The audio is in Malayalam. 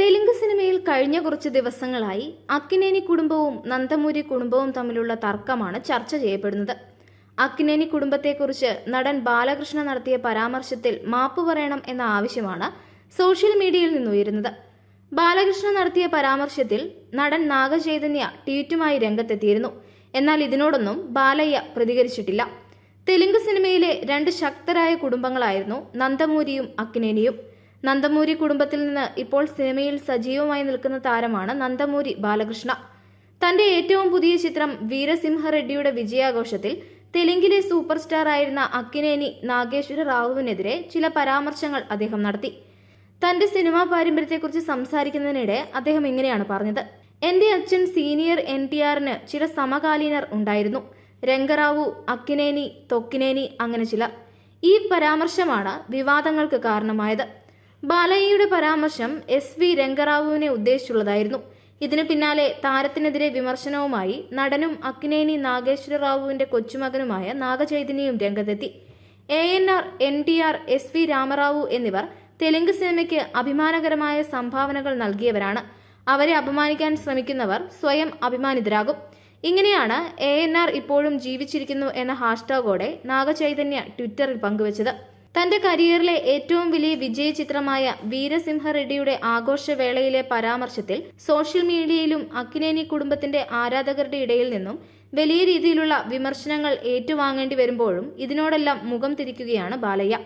തെലുങ്ക് സിനിമയിൽ കഴിഞ്ഞ കുറച്ച് ദിവസങ്ങളായി അക്കിനേനി കുടുംബവും നന്ദമൂരി കുടുംബവും തമ്മിലുള്ള തർക്കമാണ് ചർച്ച ചെയ്യപ്പെടുന്നത് അക്കിനേനി കുടുംബത്തെക്കുറിച്ച് നടൻ ബാലകൃഷ്ണ നടത്തിയ പരാമർശത്തിൽ മാപ്പ് പറയണം എന്ന ആവശ്യമാണ് സോഷ്യൽ മീഡിയയിൽ നിന്നുയരുന്നത് ബാലകൃഷ്ണ നടത്തിയ പരാമർശത്തിൽ നടൻ നാഗചൈതന്യ ട്വീറ്റുമായി രംഗത്തെത്തിയിരുന്നു എന്നാൽ ഇതിനോടൊന്നും ബാലയ്യ പ്രതികരിച്ചിട്ടില്ല തെലുങ്ക് സിനിമയിലെ രണ്ട് ശക്തരായ കുടുംബങ്ങളായിരുന്നു നന്ദമൂരിയും അക്കിനേനിയും നന്ദമൂരി കുടുംബത്തിൽ നിന്ന് ഇപ്പോൾ സിനിമയിൽ സജീവമായി നിൽക്കുന്ന താരമാണ് നന്ദമൂരി ബാലകൃഷ്ണ തന്റെ ഏറ്റവും പുതിയ ചിത്രം വീരസിംഹ റെഡ്ഡിയുടെ വിജയാഘോഷത്തിൽ തെലുങ്കിലെ സൂപ്പർ സ്റ്റാർ ആയിരുന്ന അക്കിനേനി നാഗേശ്വര റാവുവിനെതിരെ ചില പരാമർശങ്ങൾ അദ്ദേഹം നടത്തി തന്റെ സിനിമാ പാരമ്പര്യത്തെക്കുറിച്ച് സംസാരിക്കുന്നതിനിടെ അദ്ദേഹം ഇങ്ങനെയാണ് പറഞ്ഞത് എന്റെ അച്ഛൻ സീനിയർ എൻ ടി ആറിന് ചില സമകാലീനർ ഉണ്ടായിരുന്നു രംഗറാവു അക്കിനേനി തൊക്കിനേനി അങ്ങനെ ചില ഈ പരാമർശമാണ് വിവാദങ്ങൾക്ക് കാരണമായത് ബാലയ്യയുടെ പരാമർശം എസ് വി രംഗറാവുവിനെ ഉദ്ദേശിച്ചുള്ളതായിരുന്നു ഇതിനു പിന്നാലെ താരത്തിനെതിരെ വിമർശനവുമായി നടനും അക്കിനേനി റാവുവിന്റെ കൊച്ചുമകനുമായ നാഗചൈതന്യയും രംഗത്തെത്തി A N R N T R S V Ramarao എന്നിവർ തെലുങ്ക് സിനിമയ്ക്ക് അഭിമാനകരമായ സംഭാവനകൾ നൽകിയവരാണ് അവരെ അപമാനിക്കാൻ ശ്രമിക്കുന്നവർ സ്വയം അഭിമാനിതരാകും ഇങ്ങനെയാണ് എ എൻ ആർ ഇപ്പോഴും ജീവിച്ചിരിക്കുന്നു എന്ന ഹാഷ്ടാഗോടെ നാഗചൈതന്യ ട്വിറ്ററിൽ പങ്കുവച്ചത് തന്റെ കരിയറിലെ ഏറ്റവും വലിയ വിജയ ചിത്രമായ വീരസിംഹ റെഡ്ഡിയുടെ ആഘോഷവേളയിലെ പരാമർശത്തിൽ സോഷ്യൽ മീഡിയയിലും അക്കിനേനി കുടുംബത്തിന്റെ ആരാധകരുടെ ഇടയിൽ നിന്നും വലിയ രീതിയിലുള്ള വിമർശനങ്ങൾ ഏറ്റുവാങ്ങേണ്ടി വരുമ്പോഴും ഇതിനോടെല്ലാം മുഖം തിരിക്കുകയാണ് ബാലയ്യ